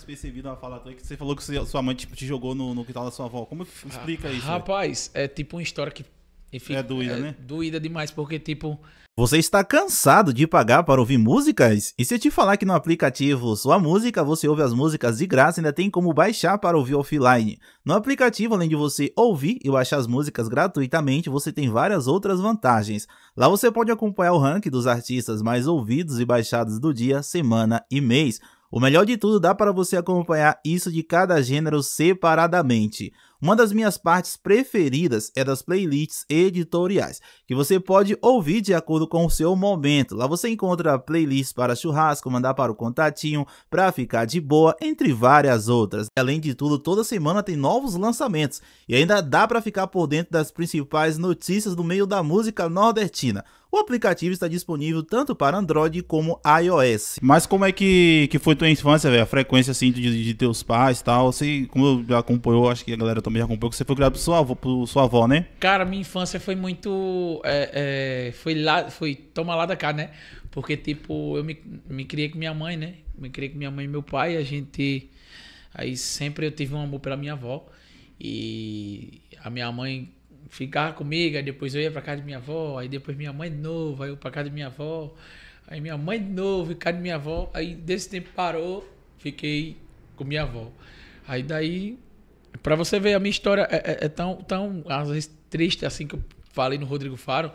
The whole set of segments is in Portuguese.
despercebido a fala tua que você falou que sua mãe tipo, te jogou no, no quintal da sua avó. Como explica ah, isso? Rapaz, é tipo uma história que enfim, é doída, é, né? Doída demais, porque, tipo. Você está cansado de pagar para ouvir músicas? E se eu te falar que no aplicativo Sua Música você ouve as músicas de graça ainda tem como baixar para ouvir offline? No aplicativo, além de você ouvir e baixar as músicas gratuitamente, você tem várias outras vantagens. Lá você pode acompanhar o ranking dos artistas mais ouvidos e baixados do dia, semana e mês. O melhor de tudo, dá para você acompanhar isso de cada gênero separadamente. Uma das minhas partes preferidas é das playlists editoriais, que você pode ouvir de acordo com o seu momento. Lá você encontra playlists para churrasco, mandar para o contatinho, para ficar de boa, entre várias outras. Além de tudo, toda semana tem novos lançamentos e ainda dá para ficar por dentro das principais notícias do meio da música nordestina. O aplicativo está disponível tanto para Android como iOS. Mas como é que, que foi tua infância, velho? A frequência assim de, de teus pais e tal? Você, como já acompanhou, acho que a galera também já acompanhou, que você foi criado por sua avó, por sua avó né? Cara, minha infância foi muito. É, é, foi lá, foi toma lá da cá, né? Porque, tipo, eu me, me criei com minha mãe, né? Me criei com minha mãe e meu pai. A gente. Aí sempre eu tive um amor pela minha avó. E a minha mãe ficava comigo, aí depois eu ia pra casa de minha avó, aí depois minha mãe de novo, aí eu pra casa de minha avó, aí minha mãe de novo, e casa de minha avó, aí desse tempo parou, fiquei com minha avó. Aí daí, pra você ver, a minha história é, é, é tão, tão, às vezes, triste, assim, que eu falei no Rodrigo Faro,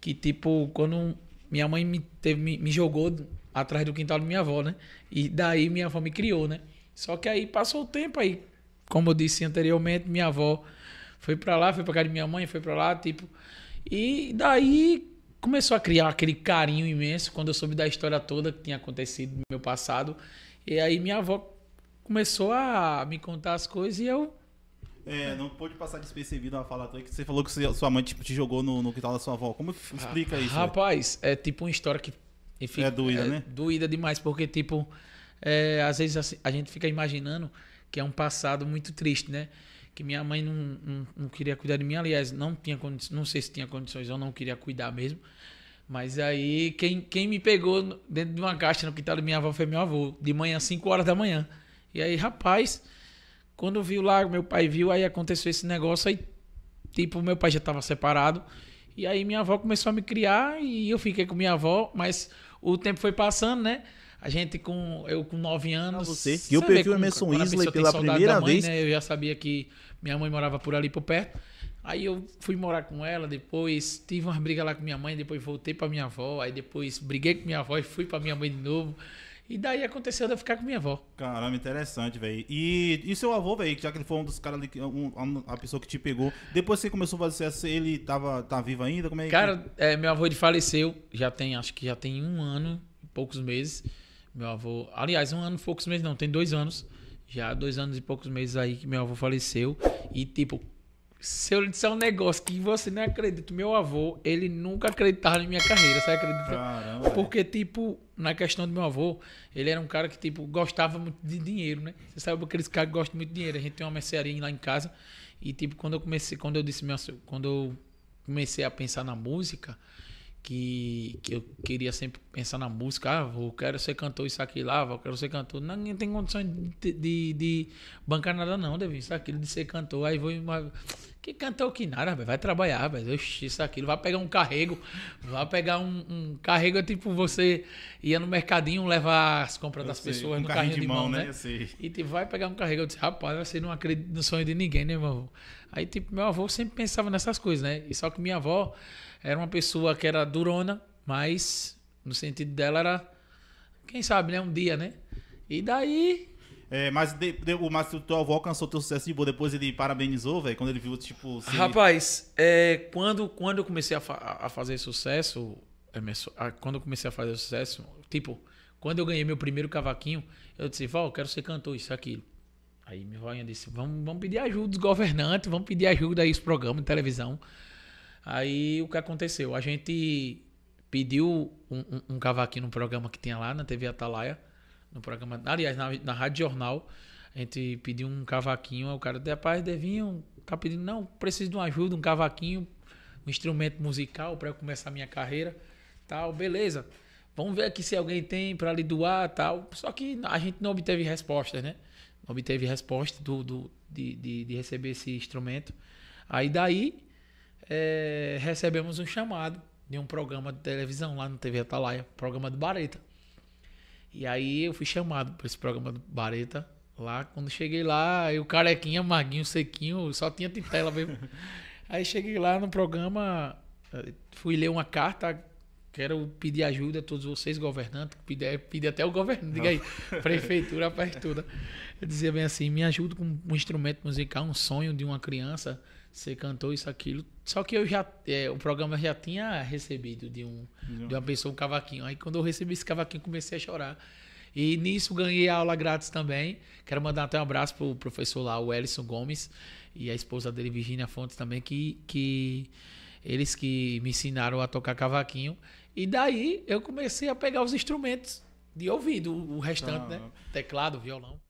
que tipo, quando minha mãe me, teve, me, me jogou atrás do quintal da minha avó, né? E daí minha avó me criou, né? Só que aí passou o tempo aí, como eu disse anteriormente, minha avó foi para lá, foi pra casa de minha mãe, foi para lá, tipo. E daí começou a criar aquele carinho imenso quando eu soube da história toda que tinha acontecido no meu passado. E aí minha avó começou a me contar as coisas e eu é, não pôde passar despercebido a falar tua que você falou que sua mãe tipo, te jogou no, no quintal da sua avó. Como explica isso? Rapaz, é tipo uma história que. Enfim, é doída, é, né? Doída demais, porque, tipo, é, às vezes a, assim, a gente fica imaginando que é um passado muito triste, né? que minha mãe não, não, não, queria cuidar de mim. Aliás, não tinha não sei se tinha condições ou não queria cuidar mesmo. Mas aí, quem, quem me pegou dentro de uma caixa no quintal da minha avó foi meu avô, de manhã, 5 horas da manhã. E aí, rapaz, quando viu lá, meu pai viu, aí aconteceu esse negócio, aí, tipo, meu pai já estava separado. E aí, minha avó começou a me criar e eu fiquei com minha avó, mas o tempo foi passando, né? A gente com eu com 9 anos. Ah, você. E é eu perfil o Emerson Weasley pela primeira mãe, vez. Né? Eu já sabia que minha mãe morava por ali por perto. Aí eu fui morar com ela, depois tive umas brigas lá com minha mãe, depois voltei para minha avó, aí depois briguei com minha avó e fui para minha mãe de novo. E daí aconteceu de eu ficar com minha avó. Caramba, interessante, velho. E, e seu avô, velho, já que ele foi um dos caras ali, um, a pessoa que te pegou, depois você começou a fazer ele tava, tá vivo ainda? Como é que... Cara, é, meu avô ele faleceu, já tem, acho que já tem um ano, poucos meses. Meu avô, aliás, um ano e poucos meses, não, tem dois anos. Já dois anos e poucos meses aí que meu avô faleceu. E, tipo, se eu lhe disser um negócio que você não acredita, meu avô, ele nunca acreditava em minha carreira, você acredita? Caramba. Porque, tipo, na questão do meu avô, ele era um cara que, tipo, gostava muito de dinheiro, né? Você sabe aqueles caras que gostam muito de dinheiro. A gente tem uma mercearia lá em casa. E, tipo, quando eu comecei, quando eu disse, quando eu comecei a pensar na música, que, que eu queria sempre pensar na música. Ah, eu quero ser cantor, isso aqui lá, ah, eu quero ser cantor. Não, ninguém tem condições de, de, de bancar nada, não, devin. Isso aquilo de ser cantor. Aí vou. Que cantor é que nada, né, Vai trabalhar, rapaz. isso, aquilo. Vai pegar um carrego. Vai pegar um, um carrego, é tipo você ia no mercadinho levar as compras eu das sei, pessoas um no carrinho, carrinho, de mão, né? né? E tipo, vai pegar um carrego. Eu disse, rapaz, você não acredita no sonho de ninguém, né, meu avô? Aí, tipo, meu avô sempre pensava nessas coisas, né? E só que minha avó era uma pessoa que era durona, mas no sentido dela era, quem sabe, né? Um dia, né? E daí é, mas de, de, o teu avô alcançou teu sucesso de boa, depois ele parabenizou, velho, quando ele viu, tipo. Se... Rapaz, é, quando, quando eu comecei a, fa a fazer sucesso, quando eu comecei a fazer sucesso, tipo, quando eu ganhei meu primeiro cavaquinho, eu disse, Val, quero ser cantor, isso, aquilo. Aí minha vóinha disse, vamos, vamos pedir ajuda dos governantes, vamos pedir ajuda aí os programas de televisão. Aí o que aconteceu? A gente pediu um, um, um cavaquinho num programa que tinha lá na TV Atalaia. No programa. Aliás, na, na Rádio Jornal, a gente pediu um cavaquinho, o cara, rapaz, devinho, tá pedindo, não, preciso de uma ajuda, um cavaquinho, um instrumento musical para eu começar a minha carreira, tal, beleza. Vamos ver aqui se alguém tem para lhe doar, tal. Só que a gente não obteve resposta, né? Não obteve resposta do, do de, de, de, receber esse instrumento. Aí daí é, recebemos um chamado de um programa de televisão lá no TV Atalaia, programa do Bareta. E aí eu fui chamado para esse programa do Bareta. Lá, quando cheguei lá, eu carequinha, maguinho, sequinho, só tinha titela mesmo. aí cheguei lá no programa, eh, fui ler uma carta quero pedir ajuda a todos vocês, governantes, pedir, pedir até o governo, diga aí, prefeitura, faz tudo. Eu dizia bem assim, me ajuda com um instrumento musical, um sonho de uma criança, você cantou isso, aquilo. Só que eu já. É, o programa já tinha recebido de, um, de uma pessoa um cavaquinho. Aí quando eu recebi esse cavaquinho, comecei a chorar. E nisso ganhei aula grátis também. Quero mandar até um abraço pro professor lá, o Ellison Gomes, e a esposa dele, Virginia Fontes, também, que, que eles que me ensinaram a tocar cavaquinho. E daí eu comecei a pegar os instrumentos de ouvido, o restante, ah, né? Teclado, violão.